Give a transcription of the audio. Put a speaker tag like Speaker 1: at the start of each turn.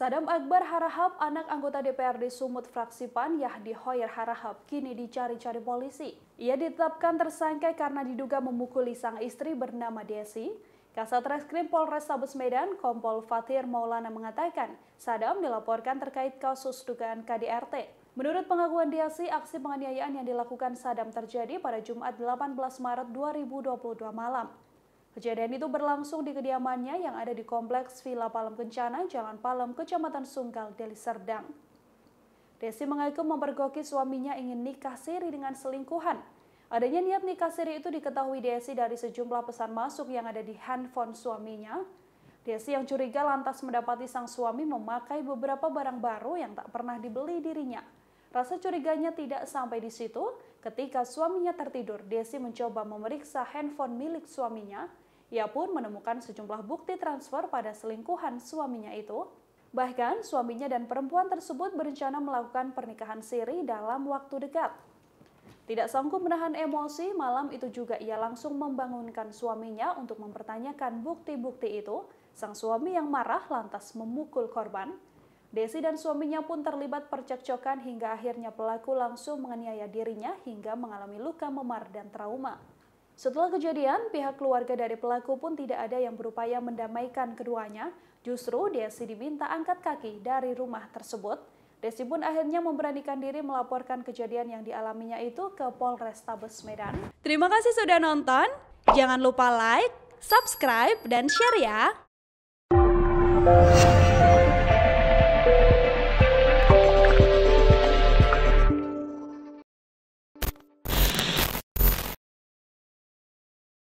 Speaker 1: Sadam Akbar Harahap, anak anggota DPRD Sumut fraksi PAN Yahdi Hoyer Harahap, kini dicari-cari polisi. Ia ditetapkan tersangka karena diduga memukuli sang istri bernama Desi. Kasat Reskrim Polres Sabes Medan, Kompol Fatir Maulana mengatakan, Sadam dilaporkan terkait kasus dugaan KDRT. Menurut pengakuan Desi, aksi penganiayaan yang dilakukan Sadam terjadi pada Jumat 18 Maret 2022 malam. Kejadian itu berlangsung di kediamannya yang ada di Kompleks Villa Palem Kencana, Jalan Palem, Kecamatan Sunggal, Deli Serdang. Desi mengaku mempergoki suaminya ingin nikah siri dengan selingkuhan. Adanya niat nikah siri itu diketahui Desi dari sejumlah pesan masuk yang ada di handphone suaminya. Desi yang curiga lantas mendapati sang suami memakai beberapa barang baru yang tak pernah dibeli dirinya. Rasa curiganya tidak sampai di situ. Ketika suaminya tertidur, Desi mencoba memeriksa handphone milik suaminya ia pun menemukan sejumlah bukti transfer pada selingkuhan suaminya itu. Bahkan suaminya dan perempuan tersebut berencana melakukan pernikahan siri dalam waktu dekat. Tidak sanggup menahan emosi, malam itu juga ia langsung membangunkan suaminya untuk mempertanyakan bukti-bukti itu. Sang suami yang marah lantas memukul korban. Desi dan suaminya pun terlibat percekcokan hingga akhirnya pelaku langsung menganiaya dirinya hingga mengalami luka memar dan trauma. Setelah kejadian, pihak keluarga dari pelaku pun tidak ada yang berupaya mendamaikan keduanya. Justru Desi diminta angkat kaki dari rumah tersebut. Desi pun akhirnya memberanikan diri melaporkan kejadian yang dialaminya itu ke Polrestabes Medan. Terima kasih sudah nonton.
Speaker 2: Jangan lupa like, subscribe, dan share ya.